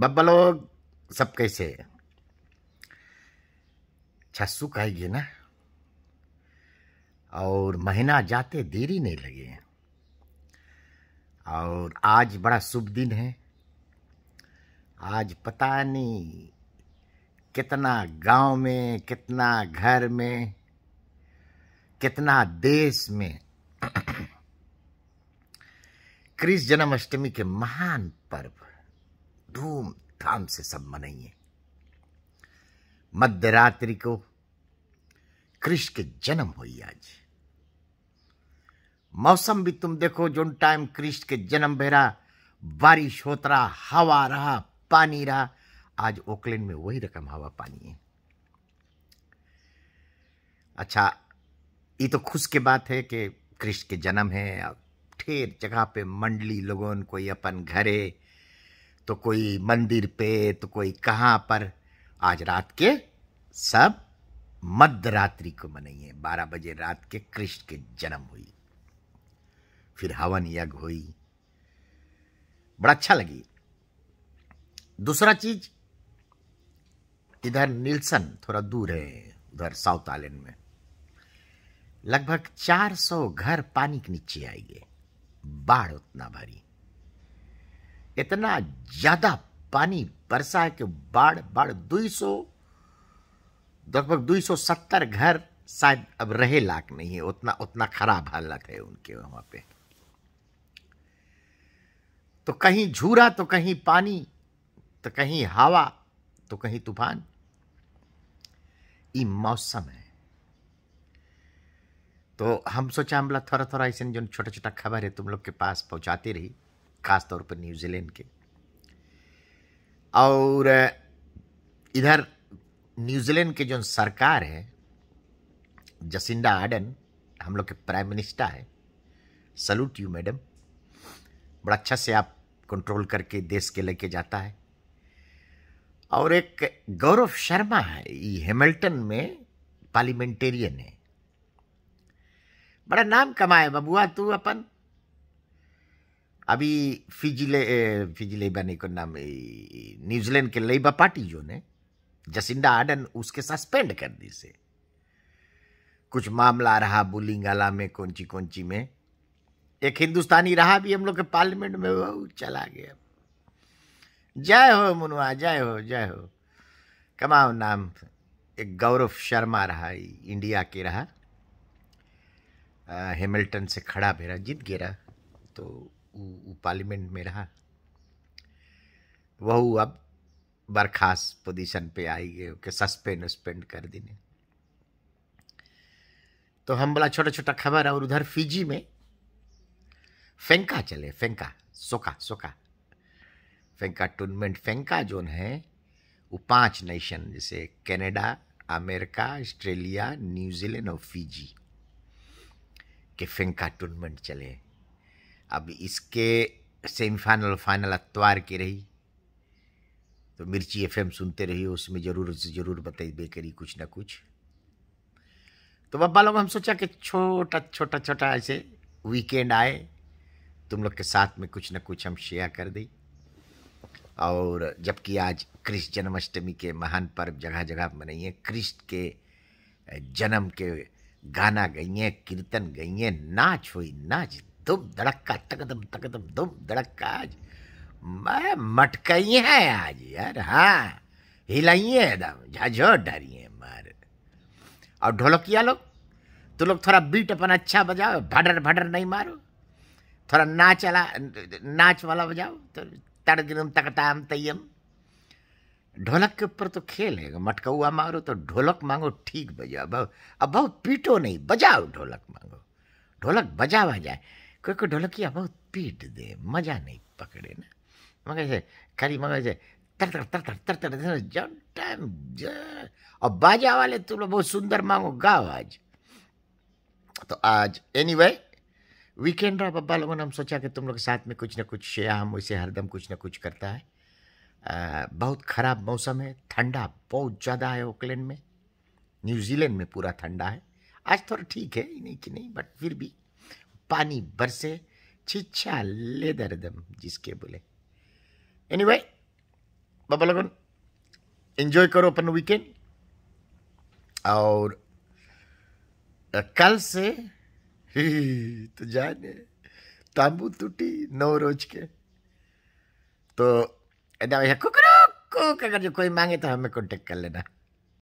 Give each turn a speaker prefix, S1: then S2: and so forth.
S1: बब्बलोग सब कैसे छस्सू कहेगी ना और महीना जाते देरी नहीं लगे और आज बड़ा शुभ दिन है आज पता नहीं कितना गांव में कितना घर में कितना देश में कृष्ण जन्माष्टमी के महान पर्व धूमधाम से सब मनाइए मध्य रात्रि को कृष्ण के जन्म हुई आज मौसम भी तुम देखो जो टाइम कृष्ण के जन्म बेरा बारिश होता रहा हवा रहा पानी रहा आज ओकलैंड में वही रकम हवा पानी है अच्छा ये तो खुश की बात है कि कृष्ण के जन्म है ठेर जगह पे मंडली लोगों को अपन घरे तो कोई मंदिर पे तो कोई कहाँ पर आज रात के सब मध्य रात्रि को मनाइए बारह बजे रात के कृष्ण के जन्म हुई फिर हवन यज्ञ हुई बड़ा अच्छा लगी दूसरा चीज इधर नीलसन थोड़ा दूर है उधर साउथ आइलैंड में लगभग 400 घर पानी के नीचे गए बाढ़ उतना भारी इतना ज़्यादा पानी बरसा है कि बाढ़ बाढ़ दुई सौ लगभग दुई सौ सत्तर घर शायद अब रहे लाक नहीं है उतना उतना खराब हालत है उनके वहां पे तो कहीं झूरा तो कहीं पानी तो कहीं हवा तो कहीं तूफान ये मौसम है तो हम सोचा हमला थोड़ा थोड़ा ऐसे जो छोटा छोटा खबर है तुम लोग के पास पहुंचाती रही ख़ास तौर पर न्यूजीलैंड के और इधर न्यूजीलैंड के जो सरकार है जसिंडा आर्डन हम लोग के प्राइम मिनिस्टर है सल्यूट यू मैडम बड़ा अच्छा से आप कंट्रोल करके देश के लेके जाता है और एक गौरव शर्मा है ये हेमल्टन में पार्लियामेंटेरियन है बड़ा नाम कमाए बबुआ तू अपन अभी फिजिले फिजी लेबा को नाम न्यूजीलैंड के लेबा पार्टी जो ने जसिंडा आर्डन उसके सस्पेंड कर दी से कुछ मामला रहा बुलिंगाला में कोंची कोंची में एक हिंदुस्तानी रहा भी हम लोग के पार्लियामेंट में वो चला गया जय हो मुनुआ जय हो जय हो कमाओ नाम एक गौरव शर्मा रहा इंडिया के रहा हेमिल्टन से खड़ा भेरा जीत गेरा तो पार्लियामेंट में रहा वह अब बर्खास्त पोजीशन पे आई गए के सस्पेंड उस्पेंड कर देने तो हम बोला छोटा छोटा खबर है और उधर फिजी में फेंका चले फेंका सोका सोका फेंका टूर्नामेंट फेंका जोन है वो पांच नेशन जैसे कनाडा अमेरिका ऑस्ट्रेलिया न्यूजीलैंड और फिजी के फेंका टूर्नामेंट चले अब इसके सेमीफाइनल फाइनल अतवार की रही तो मिर्ची एफएम सुनते रहिए उसमें ज़रूर ज़रूर बे करी कुछ ना कुछ तो बब्बा लोग हम सोचा कि छोटा छोटा छोटा ऐसे वीकेंड आए तुम लोग के साथ में कुछ ना कुछ हम शेयर कर दें और जबकि आज कृष्ण जन्माष्टमी के महान पर्व जगह जगह मनाइए कृष्ण के जन्म के गाना गई हैं कीर्तन गई हैं नाच हुई नाच दुम धड़क्का तकदम तकदम दुम धड़क्का आज मैं मटकई है आज यार हाँ हिलाइए एकदम झझोर डरिए मार और ढोलकिया लोग तो लोग थोड़ा बीट अपन अच्छा बजाओ भडर भडर नहीं मारो थोड़ा नाच वाला नाच वाला बजाओ तो तड़गम तकटाम तयम ढोलक के ऊपर तो खेल है मटकौआ मारो तो ढोलक मांगो ठीक बजाओ अब बहुत पीटो नहीं बजाओ ढोलक मांगो ढोलक बजावा जाए कोही कोही ढोलकिया बहुत पीट दे मजा नहीं पकड़े ना मगर से खाली मगर से तर तर तर तर तर तर जब टाइम और बाजा वाले तुम तो लोग बहुत सुंदर मांगो गाओ आज तो आज एनी वे वीकेंड रहा पप्पा लोगों ने हम सोचा कि तुम लोग साथ में कुछ ना कुछ शेयर हम वैसे हरदम कुछ ना कुछ करता है आ, बहुत ख़राब मौसम है ठंडा बहुत ज़्यादा है ओकलैंड में न्यूजीलैंड में पूरा ठंडा है आज थोड़ा ठीक है नहीं कि नहीं बट फिर भी पानी बरसे छिछा ले दर्दम जिसके बोले एनी वाई बाबा लगन एंजॉय करो अपन वीकेंड और कल से तो जाने तांबू टूटी नौ रोज के तो एकदम कुक अगर जो कोई मांगे तो हमें कॉन्टेक्ट कर लेना